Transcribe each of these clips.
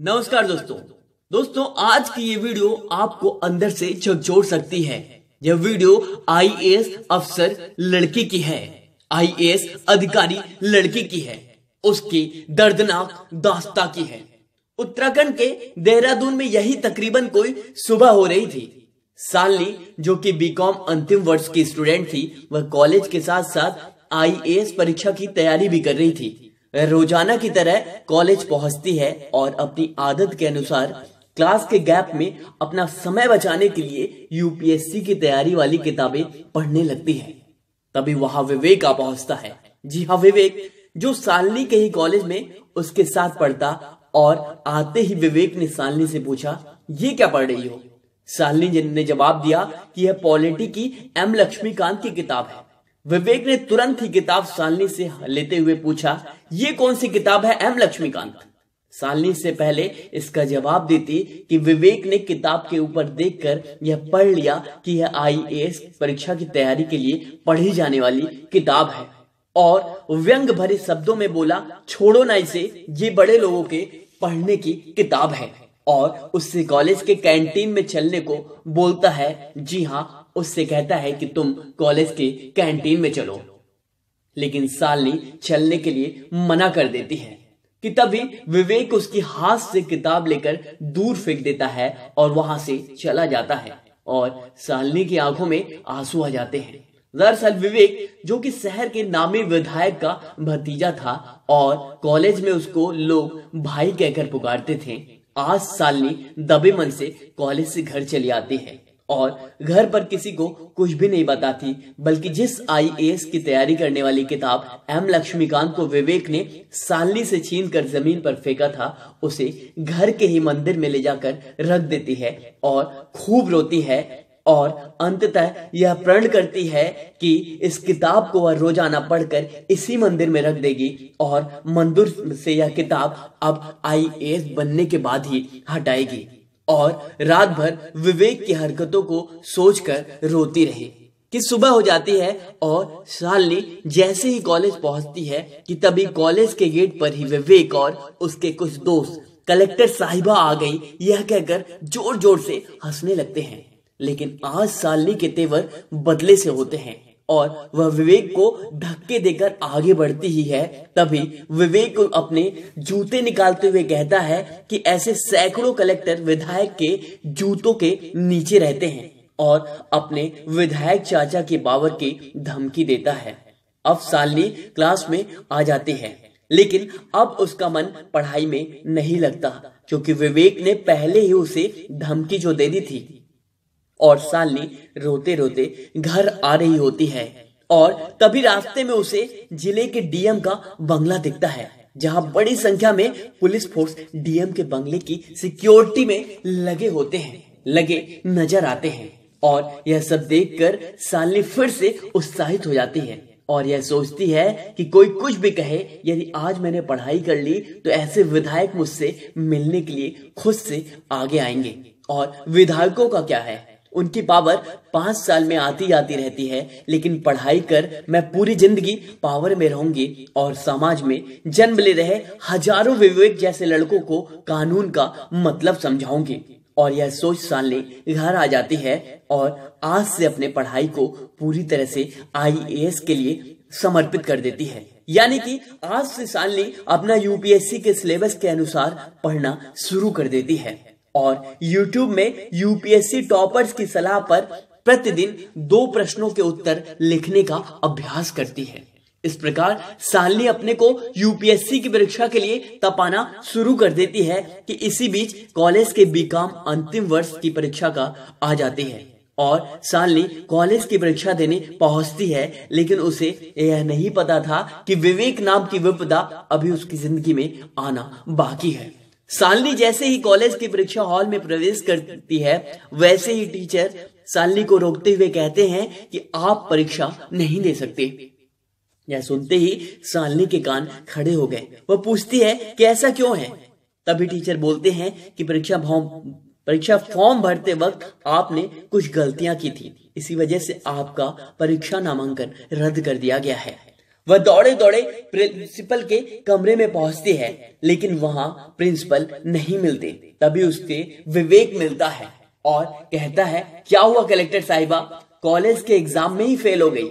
नमस्कार दोस्तों दोस्तों आज की ये वीडियो आपको अंदर से झकझोर सकती है यह वीडियो आईएएस अफसर लड़की की है आईएएस अधिकारी लड़की की है उसकी दर्दनाक दास्ता की है उत्तराखंड के देहरादून में यही तकरीबन कोई सुबह हो रही थी साली जो कि बीकॉम अंतिम वर्ष की स्टूडेंट थी वह कॉलेज के साथ साथ आईएएस परीक्षा की तैयारी भी कर रही थी वह रोजाना की तरह कॉलेज पहुंचती है और अपनी आदत के अनुसार क्लास के गैप में अपना समय बचाने के लिए यूपीएससी की तैयारी वाली किताबें पढ़ने लगती है तभी वहां विवेक आ पहुंचता है जी हाँ विवेक जो सालनी के ही कॉलेज में उसके साथ पढ़ता और आते ही विवेक ने सालनी से पूछा ये क्या पढ़ रही हो सालनी ने जवाब दिया कि यह पॉलिटी की एम लक्ष्मीकांत की किताब है विवेक ने तुरंत ही किताब सालनी से लेते हुए पूछा ये कौन सी किताब है एम लक्ष्मीकांत सालनी से पहले इसका जवाब देती कि विवेक ने किताब के ऊपर देखकर यह पढ़ लिया कि यह आईएएस परीक्षा की तैयारी के लिए पढ़ी जाने वाली किताब है और व्यंग भरे शब्दों में बोला छोड़ो ना इसे ये बड़े लोगों के पढ़ने की किताब है और उससे कॉलेज के कैंटीन में चलने को बोलता है जी हाँ उससे कहता है कि तुम कॉलेज के कैंटीन में चलो लेकिन सालनी चलने के लिए मना कर देती है कि तभी विवेक उसकी हाथ से किताब लेकर दूर फेंक देता है और वहां से चला जाता है और सालनी की आंखों में आंसू आ जाते हैं दरअसल विवेक जो कि शहर के नामी विधायक का भतीजा था और कॉलेज में उसको लोग भाई कहकर पुकारते थे आज सालनी दबे मन से कॉलेज से घर चली आती है और घर पर किसी को कुछ भी नहीं बताती बल्कि जिस आईएएस की तैयारी करने वाली किताब एम लक्ष्मीकांत को विवेक ने सालनी से छीन कर जमीन पर फेंका था उसे घर के ही मंदिर में ले जाकर रख देती है और खूब रोती है और अंततः यह प्रण करती है कि इस किताब को वह रोजाना पढ़कर इसी मंदिर में रख देगी और मंदिर से यह किताब अब आईएएस बनने के बाद ही हटाएगी और रात भर विवेक की हरकतों को सोचकर रोती रही कि सुबह हो जाती है और शालिनी जैसे ही कॉलेज पहुंचती है कि तभी कॉलेज के गेट पर ही विवेक और उसके कुछ दोस्त कलेक्टर साहिबा आ गई यह कहकर जोर जोर से हंसने लगते हैं लेकिन आज शालिनी के तेवर बदले से होते हैं और वह विवेक को धक्के देकर आगे बढ़ती ही है तभी विवेक अपने जूते निकालते हुए कहता है कि ऐसे सैकड़ों कलेक्टर विधायक के जूतों के नीचे रहते हैं और अपने विधायक चाचा के बावर की धमकी देता है अब सालनी क्लास में आ जाती है लेकिन अब उसका मन पढ़ाई में नहीं लगता क्योंकि विवेक ने पहले ही उसे धमकी जो दे दी थी और साली रोते रोते घर आ रही होती है और तभी रास्ते में उसे जिले के डीएम का बंगला दिखता है जहां बड़ी संख्या में पुलिस फोर्स डीएम के बंगले की सिक्योरिटी में लगे होते हैं लगे नजर आते हैं और यह सब देखकर सालनी फिर से उत्साहित हो जाती है और यह सोचती है कि कोई कुछ भी कहे यदि आज मैंने पढ़ाई कर ली तो ऐसे विधायक मुझसे मिलने के लिए खुद से आगे आएंगे और विधायकों का क्या है उनकी पावर पांच साल में आती जाती रहती है लेकिन पढ़ाई कर मैं पूरी जिंदगी पावर में रहूंगी और समाज में जन्म ले रहे हजारों विवेक जैसे लड़कों को कानून का मतलब समझाऊंगी और यह सोच सानले घर आ जाती है और आज से अपने पढ़ाई को पूरी तरह से आई के लिए समर्पित कर देती है यानी कि आज से सानली अपना यूपीएससी के सिलेबस के अनुसार पढ़ना शुरू कर देती है और YouTube में यूपीएससी टॉपर्स की सलाह पर प्रतिदिन दो प्रश्नों के उत्तर लिखने का अभ्यास करती है इस प्रकार सालनी अपने को यूपीएससी की परीक्षा के लिए तपाना शुरू कर देती है कि इसी बीच कॉलेज के बीकॉम अंतिम वर्ष की परीक्षा का आ जाती है और सालनी कॉलेज की परीक्षा देने पहुंचती है लेकिन उसे यह नहीं पता था कि विवेक नाम की विपदा अभी उसकी जिंदगी में आना बाकी है सालनी जैसे ही कॉलेज की परीक्षा हॉल में प्रवेश करती है वैसे ही टीचर सालनी को रोकते हुए कहते हैं कि आप परीक्षा नहीं दे सकते यह सुनते ही सालनी के कान खड़े हो गए वह पूछती है कि ऐसा क्यों है तभी टीचर बोलते हैं कि परीक्षा फॉर्म परीक्षा फॉर्म भरते वक्त आपने कुछ गलतियां की थी इसी वजह से आपका परीक्षा नामांकन रद्द कर दिया गया है वह दौड़े दौड़े प्रिंसिपल के कमरे में पहुंचती है लेकिन वहां प्रिंसिपल नहीं मिलते तभी उसके विवेक मिलता है और कहता है क्या हुआ कलेक्टर साहिबा कॉलेज के एग्जाम में ही फेल हो गई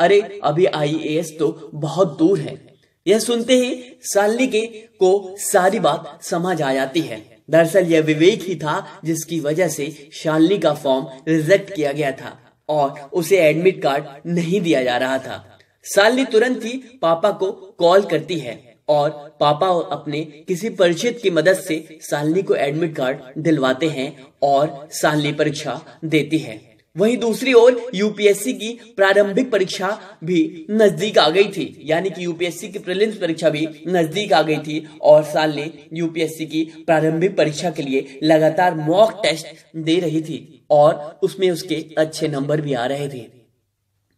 अरे अभी आईएएस तो बहुत दूर है यह सुनते ही साली के को सारी बात समझ आ जाती है दरअसल यह विवेक ही था जिसकी वजह से शालिनी का फॉर्म रिजेक्ट किया गया था और उसे एडमिट कार्ड नहीं दिया जा रहा था साली तुरंत ही पापा को कॉल करती है और पापा अपने किसी परिचित की मदद से सालनी को एडमिट कार्ड दिलवाते हैं और सालनी परीक्षा देती है वहीं दूसरी ओर यूपीएससी की प्रारंभिक परीक्षा भी नजदीक आ गई थी यानी कि यूपीएससी की प्रीलिम्स परीक्षा भी नजदीक आ गई थी और सालनी यूपीएससी की प्रारंभिक परीक्षा के लिए लगातार मॉक टेस्ट दे रही थी और उसमें उसके अच्छे नंबर भी आ रहे थे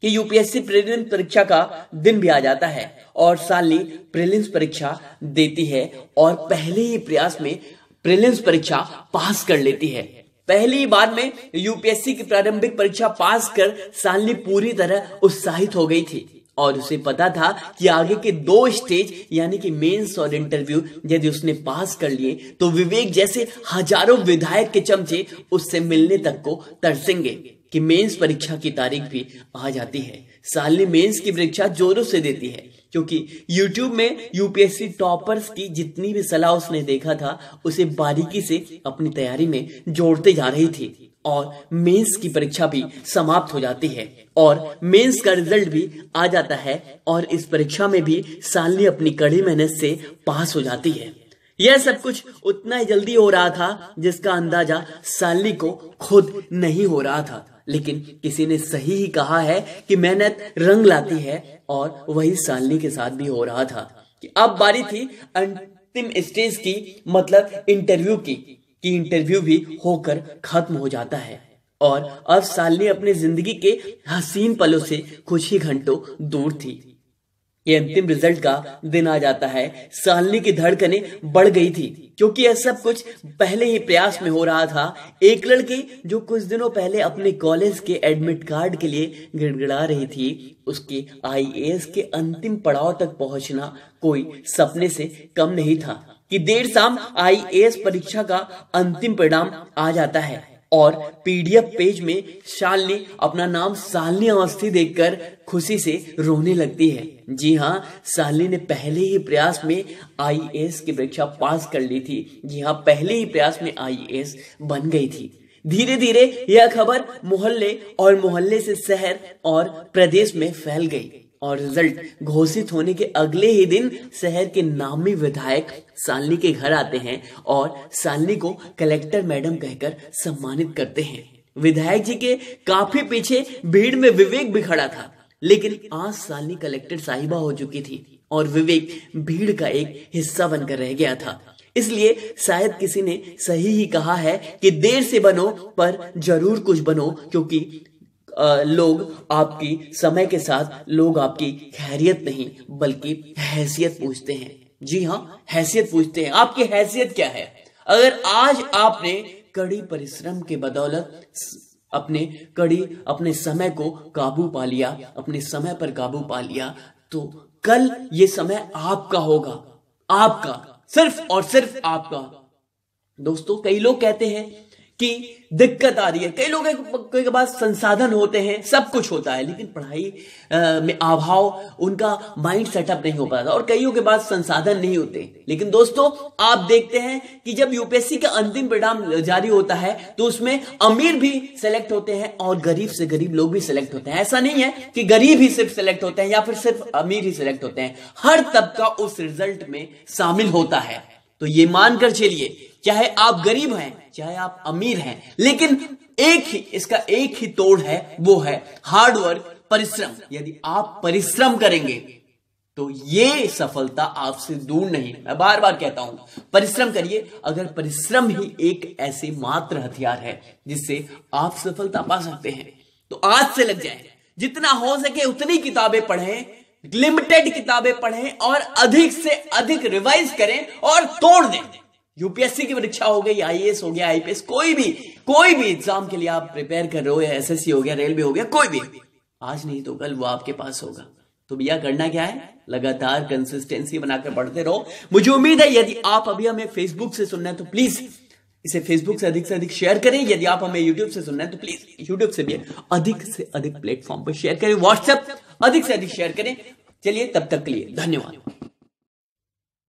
कि यूपीएससी प्रीलिम्स परीक्षा का दिन भी आ जाता है और सालनी प्रीलिम्स परीक्षा देती है और पहले ही प्रयास में प्रीलिम्स परीक्षा पास कर लेती है पहली ही बार में यूपीएससी की प्रारंभिक परीक्षा पास कर सालनी पूरी तरह उत्साहित हो गई थी और उसे पता था कि आगे के दो स्टेज यानी कि मेंस और इंटरव्यू यदि उसने पास कर लिए तो विवेक जैसे हजारों विधायक के चमचे उससे मिलने तक को तरसेंगे कि मेंस परीक्षा की तारीख भी आ जाती है सालनी मेंस की परीक्षा जोरों से देती है क्योंकि YouTube में यूपीएससी टॉपर्स की जितनी भी सलाह उसने देखा था उसे बारीकी से अपनी तैयारी में जोड़ते जा रही थी और मेंस की परीक्षा भी समाप्त हो जाती है और मेंस का रिजल्ट भी आ जाता है और इस परीक्षा में भी साली अपनी कड़ी मेहनत से पास हो जाती है यह सब कुछ उतना ही जल्दी हो रहा था जिसका अंदाजा साली को खुद नहीं हो रहा था लेकिन किसी ने सही ही कहा है कि मेहनत रंग लाती है और वही सालनी के साथ भी हो रहा था कि अब बारी थी अंतिम स्टेज की मतलब इंटरव्यू की कि इंटरव्यू भी होकर खत्म हो जाता है और अब सालनी अपनी जिंदगी के हसीन पलों से कुछ ही घंटों दूर थी ये अंतिम रिजल्ट का दिन आ जाता है सालनी की धड़कने बढ़ गई थी क्योंकि यह सब कुछ पहले ही प्रयास में हो रहा था एक लड़की जो कुछ दिनों पहले अपने कॉलेज के एडमिट कार्ड के लिए गिड़गिड़ा रही थी उसके आईएएस के अंतिम पड़ाव तक पहुंचना कोई सपने से कम नहीं था कि देर शाम आईएएस परीक्षा का अंतिम परिणाम आ जाता है और पीडीएफ पेज में शालनी अपना नाम सालनी अवस्थी देखकर खुशी से रोने लगती है जी हाँ शालनी ने पहले ही प्रयास में आई की परीक्षा पास कर ली थी जी हाँ पहले ही प्रयास में आई बन गई थी धीरे धीरे यह खबर मोहल्ले और मोहल्ले से शहर और प्रदेश में फैल गई और रिजल्ट घोषित होने के अगले ही दिन शहर के नामी विधायक सालनी के घर आते हैं और सालनी को कलेक्टर मैडम कहकर सम्मानित करते हैं विधायक जी के काफी पीछे भीड़ में विवेक भी खड़ा था लेकिन आज सालनी कलेक्टर साहिबा हो चुकी थी और विवेक भीड़ का एक हिस्सा बनकर रह गया था इसलिए शायद किसी ने सही ही कहा है कि देर से बनो पर जरूर कुछ बनो क्योंकि लोग आपकी समय के साथ लोग आपकी खैरियत नहीं बल्कि हैसियत पूछते हैं जी हाँ हैसियत पूछते हैं आपकी हैसियत क्या है अगर आज आपने कड़ी परिश्रम के बदौलत अपने कड़ी अपने समय को काबू पा लिया अपने समय पर काबू पा लिया तो कल ये समय आपका होगा आपका सिर्फ और सिर्फ आपका दोस्तों कई लोग कहते हैं कि दिक्कत आ रही है कई लोगों के पास संसाधन होते हैं सब कुछ होता है लेकिन पढ़ाई में अभाव उनका माइंड सेटअप नहीं हो पाता और कईयों के पास संसाधन नहीं होते लेकिन दोस्तों आप देखते हैं कि जब यूपीएससी का अंतिम परिणाम जारी होता है तो उसमें अमीर भी सिलेक्ट होते हैं और गरीब से गरीब लोग भी सिलेक्ट होते हैं ऐसा नहीं है कि गरीब ही सिर्फ सिलेक्ट होते हैं या फिर सिर्फ अमीर ही सिलेक्ट होते हैं हर तबका उस रिजल्ट में शामिल होता है तो ये मानकर चलिए चाहे आप गरीब हैं चाहे आप अमीर हैं लेकिन एक ही इसका एक ही तोड़ है वो है हार्डवर्क परिश्रम यदि आप परिश्रम करेंगे तो ये सफलता आपसे दूर नहीं मैं बार बार कहता हूं परिश्रम करिए अगर परिश्रम ही एक ऐसे मात्र हथियार है जिससे आप सफलता पा सकते हैं तो आज से लग जाए जितना हो सके उतनी किताबें पढ़ें लिमिटेड किताबें पढ़ें और अधिक से अधिक रिवाइज करें और तोड़ दें यूपीएससी की परीक्षा हो गई आईएएस हो गया आईपीएस कोई भी कोई भी एग्जाम के लिए आप प्रिपेयर कर रहे हो या एसएससी हो गया रेलवे हो गया कोई भी आज नहीं तो कल वो आपके पास होगा तो भैया करना क्या है लगातार कंसिस्टेंसी बनाकर पढ़ते रहो मुझे उम्मीद है यदि आप अभी हमें फेसबुक से सुनना है तो प्लीज इसे फेसबुक से अधिक से अधिक शेयर करें यदि आप हमें यूट्यूब से सुनना है तो प्लीज यूट्यूब से भी अधिक से अधिक प्लेटफॉर्म पर शेयर करें व्हाट्सएप अधिक से अधिक शेयर करें चलिए तब तक के लिए धन्यवाद